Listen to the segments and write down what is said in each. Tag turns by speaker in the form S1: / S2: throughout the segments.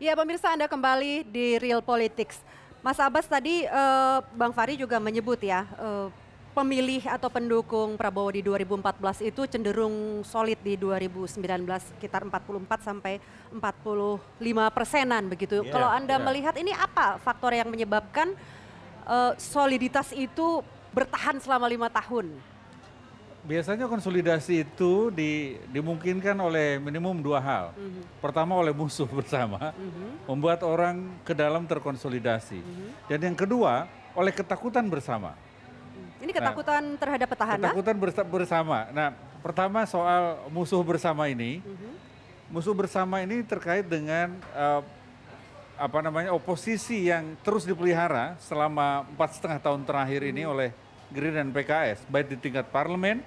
S1: Ya pemirsa Anda kembali di Real Politics. Mas Abbas tadi eh, Bang Fari juga menyebut ya eh, pemilih atau pendukung Prabowo di 2014 itu cenderung solid di 2019 sekitar 44 sampai 45 persenan begitu. Yeah, Kalau Anda yeah. melihat ini apa faktor yang menyebabkan uh, soliditas itu bertahan selama lima tahun?
S2: Biasanya konsolidasi itu di, dimungkinkan oleh minimum dua hal. Mm -hmm. Pertama oleh musuh bersama, mm -hmm. membuat orang ke dalam terkonsolidasi. Mm -hmm. Dan yang kedua oleh ketakutan bersama.
S1: Mhm. Ini nah, ketakutan nah, terhadap petahana?
S2: Ketakutan bersama. Nah, pertama soal musuh bersama ini, mm -hmm. musuh bersama ini terkait dengan uh, apa namanya oposisi yang terus dipelihara selama empat setengah tahun terakhir mm -hmm. ini mhm. oleh Gerindra dan PKS baik di tingkat parlemen,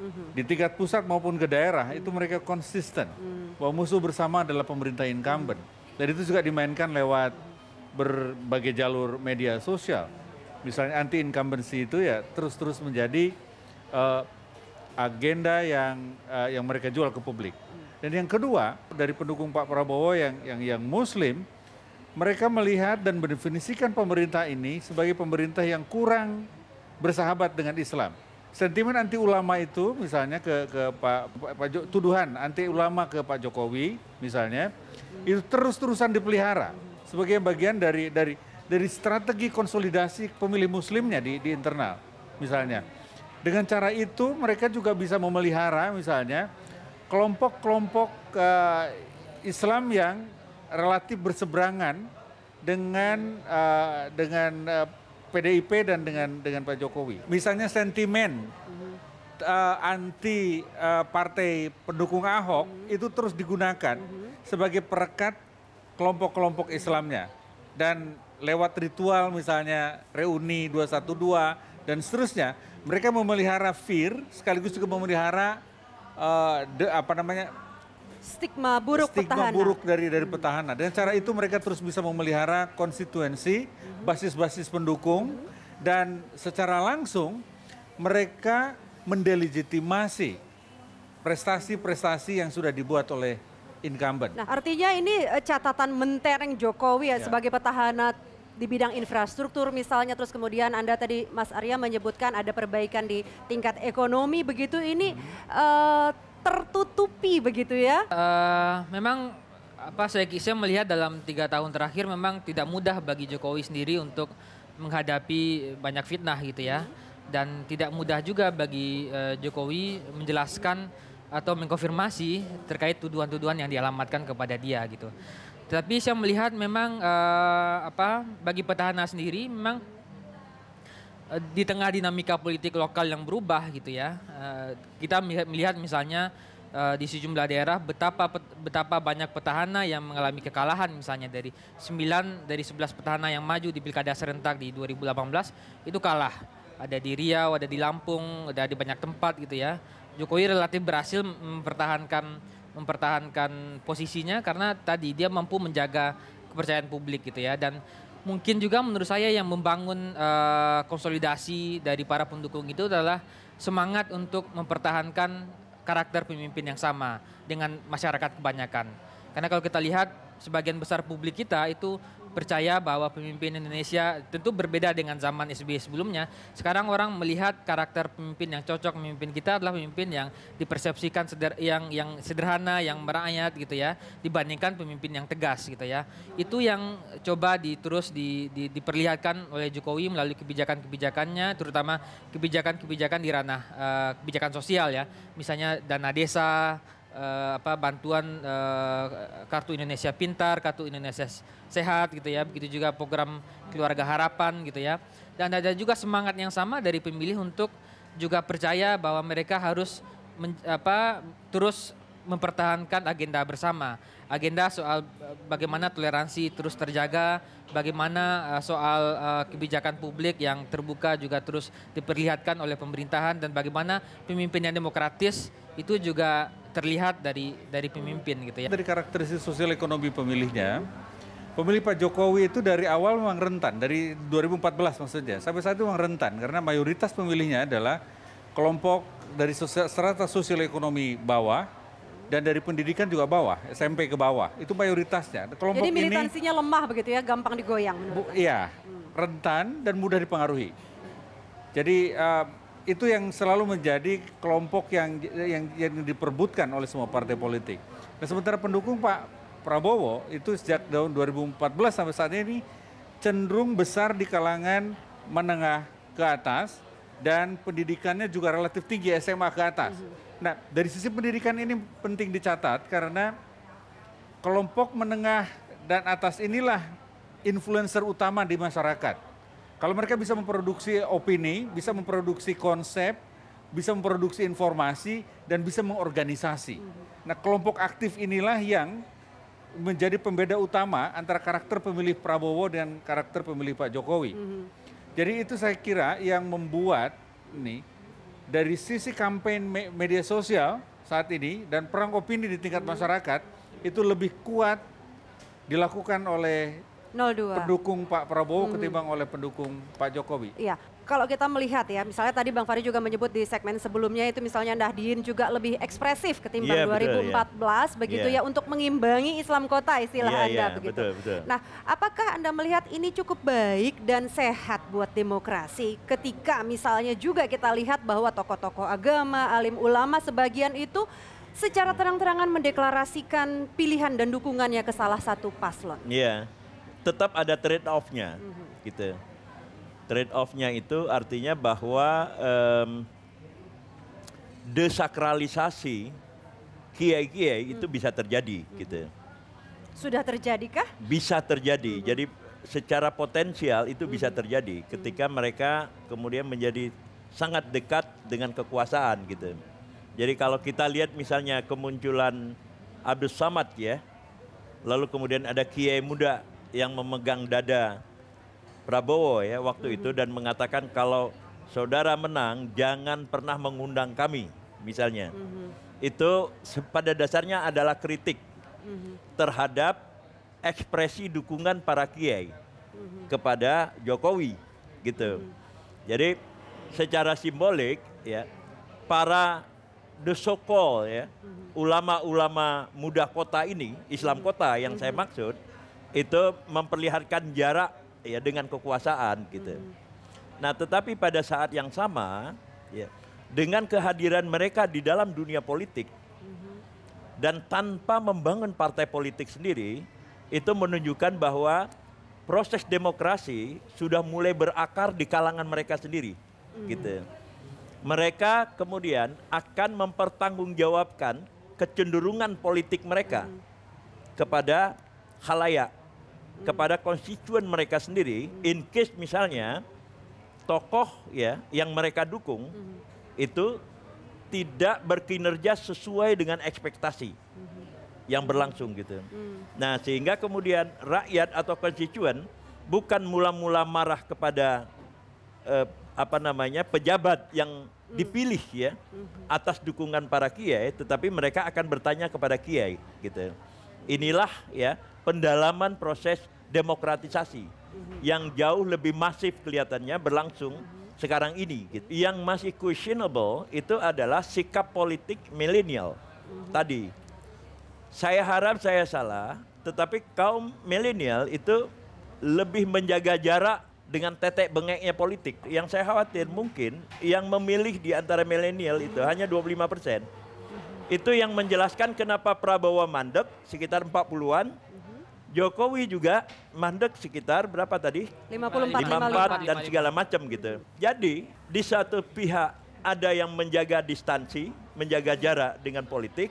S2: mhm. di tingkat pusat maupun ke daerah hmm itu mereka konsisten hmm bahwa musuh bersama adalah pemerintah incumbent. Mm-hmm. Dan itu juga dimainkan lewat berbagai jalur media sosial. Misalnya anti incumbency itu ya terus-terus menjadi uh, agenda yang uh, yang mereka jual ke publik. Mhm. Dan yang kedua dari pendukung Pak Prabowo yang yang yang muslim mereka melihat dan mendefinisikan pemerintah ini sebagai pemerintah yang kurang bersahabat dengan Islam. Sentimen anti ulama itu misalnya ke ke Pak, Pak Jok, tuduhan anti ulama ke Pak Jokowi misalnya itu terus-terusan dipelihara sebagai bagian dari dari dari strategi konsolidasi pemilih muslimnya di di internal misalnya. Dengan cara itu mereka juga bisa memelihara misalnya kelompok-kelompok uh, Islam yang relatif berseberangan dengan uh, dengan uh, PDIP dan dengan dengan Pak Jokowi. Misalnya sentimen uh, anti uh, partai pendukung Ahok hmm itu terus digunakan hmm sebagai perekat kelompok-kelompok Islamnya dan lewat ritual misalnya reuni 212 dan seterusnya mereka memelihara fear sekaligus juga memelihara uh, de, apa namanya stigma buruk stigma petahana. buruk dari dari petahana. Dan cara itu mereka terus bisa memelihara konstituensi, basis-basis pendukung dan secara langsung mereka mendelegitimasi prestasi-prestasi yang sudah dibuat oleh incumbent. Nah,
S1: artinya ini eh, catatan mentereng Jokowi ya, ya. sebagai petahana di bidang infrastruktur misalnya terus kemudian Anda tadi Mas Arya menyebutkan ada perbaikan di tingkat ekonomi begitu
S3: ini hmm. uh, happy begitu ya? Uh, memang apa saya kisah melihat dalam tiga tahun terakhir memang tidak mudah bagi Jokowi sendiri untuk menghadapi banyak fitnah gitu ya dan tidak mudah juga bagi uh, Jokowi menjelaskan atau mengkonfirmasi terkait tuduhan-tuduhan yang dialamatkan kepada dia gitu. Tapi saya melihat memang uh, apa bagi petahana sendiri memang di tengah dinamika politik lokal yang berubah gitu ya. kita melihat misalnya Eh, di sejumlah daerah betapa betapa banyak petahana yang mengalami kekalahan misalnya dari 9 dari 11 petahana yang maju di pilkada serentak di 2018 itu kalah. Ada di Riau, ada di Lampung, ada di banyak tempat gitu ya. Jokowi relatif berhasil mempertahankan mempertahankan posisinya karena tadi dia mampu menjaga kepercayaan publik gitu ya dan mungkin juga menurut saya yang membangun uh, konsolidasi dari para pendukung itu adalah semangat untuk mempertahankan karakter pemimpin yang sama dengan masyarakat kebanyakan. Karena kalau kita lihat sebagian besar publik kita itu percaya bahwa pemimpin Indonesia tentu berbeda dengan zaman SBY sebelumnya. Sekarang orang melihat karakter pemimpin yang cocok pemimpin kita adalah pemimpin yang dipersepsikan seder, yang yang sederhana, yang merakyat gitu ya, dibandingkan pemimpin yang tegas gitu ya. Itu yang coba di, di, di, diperlihatkan oleh Jokowi melalui kebijakan-kebijakannya, terutama kebijakan-kebijakan di ranah uh, kebijakan sosial ya, misalnya dana desa uh, apa bantuan uh, kartu Indonesia Pintar, kartu Indonesia Sehat gitu ya. Begitu juga program Keluarga Harapan gitu ya. Dan ada juga semangat yang sama dari pemilih untuk juga percaya bahwa mereka harus men, apa terus mempertahankan agenda bersama. Agenda soal eh, bagaimana toleransi terus terjaga, bagaimana eh, soal eh, kebijakan publik yang terbuka juga terus diperlihatkan oleh pemerintahan dan bagaimana pemimpin yang demokratis itu juga terlihat dari dari pemimpin gitu ya. Dari karakteristik sosial ekonomi pemilihnya, pemilih
S2: Pak Jokowi itu dari awal memang rentan, dari 2014 maksudnya, sampai saat itu memang rentan karena mayoritas pemilihnya adalah kelompok dari sosial, serata sosial ekonomi bawah dan dari pendidikan juga bawah, SMP ke bawah. Itu mayoritasnya. Kelompok Jadi militansinya
S1: ini, lemah begitu ya, gampang digoyang bu,
S2: Iya, hmm. rentan dan mudah dipengaruhi. Jadi uh, itu yang selalu menjadi kelompok yang, yang yang diperbutkan oleh semua partai politik. Nah sementara pendukung Pak Prabowo itu sejak tahun 2014 sampai saat ini cenderung besar di kalangan menengah ke atas dan pendidikannya juga relatif tinggi SMA ke atas. Hmm Nah, dari sisi pendidikan ini penting dicatat karena kelompok menengah dan atas inilah influencer utama di masyarakat. Kalau mereka bisa memproduksi opini, bisa memproduksi konsep, bisa memproduksi informasi, dan bisa mengorganisasi. Nah, kelompok aktif inilah yang menjadi pembeda utama antara karakter pemilih Prabowo dan karakter pemilih Pak Jokowi. Mm-hmm. Jadi itu saya kira yang membuat nih dari sisi kampanye media sosial saat ini dan perang opini di tingkat hmm. masyarakat itu lebih kuat dilakukan oleh
S1: 02. pendukung
S2: Pak Prabowo mm -hmm. ketimbang oleh pendukung Pak Jokowi.
S1: Iya kalau kita melihat ya, misalnya tadi Bang Fari juga menyebut di segmen sebelumnya itu misalnya Nahdien juga lebih ekspresif ketimbang yeah, 2014 yeah. begitu yeah. ya untuk mengimbangi Islam kota istilah yeah, Anda yeah, begitu. Betul, betul. Nah, apakah Anda melihat ini cukup baik dan sehat buat demokrasi ketika misalnya juga kita lihat bahwa tokoh-tokoh agama, alim ulama sebagian itu secara terang-terangan mendeklarasikan pilihan dan dukungannya ke salah satu paslon.
S4: Iya. Yeah. Tetap ada trade off-nya mm -hmm. gitu Trade off-nya itu artinya bahwa um, desakralisasi kiai-kiai hmm. itu bisa terjadi hmm. gitu.
S1: Sudah terjadikah?
S4: Bisa terjadi. Hmm. Jadi secara potensial itu hmm. bisa terjadi hmm. ketika hmm. mereka kemudian menjadi sangat dekat dengan kekuasaan gitu. Jadi kalau kita lihat misalnya kemunculan Abdul Samad ya, lalu kemudian ada kiai muda yang memegang dada Prabowo ya waktu itu dan mengatakan kalau saudara menang jangan pernah mengundang kami misalnya. Mhm. Itu pada dasarnya adalah kritik mhm. terhadap ekspresi dukungan para kiai mhm. kepada Jokowi gitu. Jadi secara simbolik ya para the so ya ulama-ulama muda kota ini Islam kota yang saya maksud itu memperlihatkan jarak ya dengan kekuasaan gitu. Hmm. Nah, tetapi pada saat yang sama ya dengan kehadiran mereka di dalam dunia politik hmm. dan tanpa membangun partai politik sendiri itu menunjukkan bahwa proses demokrasi sudah mulai berakar di kalangan mereka sendiri hmm. gitu. Mereka kemudian akan mempertanggungjawabkan kecenderungan politik mereka hmm. kepada halayak kepada konstituen mereka sendiri in case misalnya tokoh ya yang mereka dukung mhm. itu tidak berkinerja sesuai dengan ekspektasi mhm. yang berlangsung gitu. Mhm. Nah, sehingga kemudian rakyat atau konstituen bukan mula-mula marah kepada eh, apa namanya pejabat yang dipilih ya atas dukungan para kiai, tetapi mereka akan bertanya kepada kiai gitu. Inilah ya pendalaman proses demokratisasi yang jauh lebih masif kelihatannya berlangsung sekarang ini. Gitu. Yang masih questionable itu adalah sikap politik milenial tadi. Saya harap saya salah, tetapi kaum milenial itu lebih menjaga jarak dengan tetek bengeknya politik. Yang saya khawatir mungkin yang memilih di antara milenial itu hanya 25 persen itu yang menjelaskan kenapa Prabowo mandek sekitar 40-an. Jokowi juga mandek sekitar berapa tadi? 54, 54, 54 dan segala macam gitu. Jadi di satu pihak ada yang menjaga distansi, menjaga jarak dengan politik.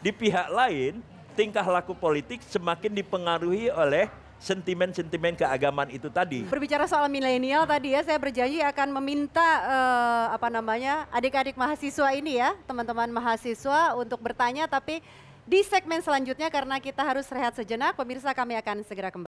S4: Di pihak lain tingkah laku politik semakin dipengaruhi oleh sentimen-sentimen keagamaan itu tadi.
S1: Berbicara soal milenial tadi ya, saya berjanji akan meminta uh, apa namanya adik-adik mahasiswa ini ya, teman-teman mahasiswa untuk bertanya, tapi di segmen selanjutnya karena kita harus rehat sejenak, pemirsa kami akan segera kembali.